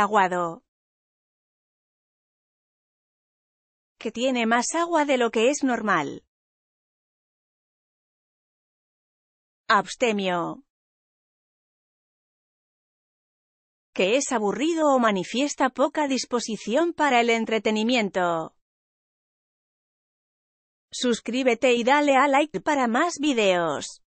aguado. Que tiene más agua de lo que es normal. Abstemio. Que es aburrido o manifiesta poca disposición para el entretenimiento. Suscríbete y dale a like para más videos.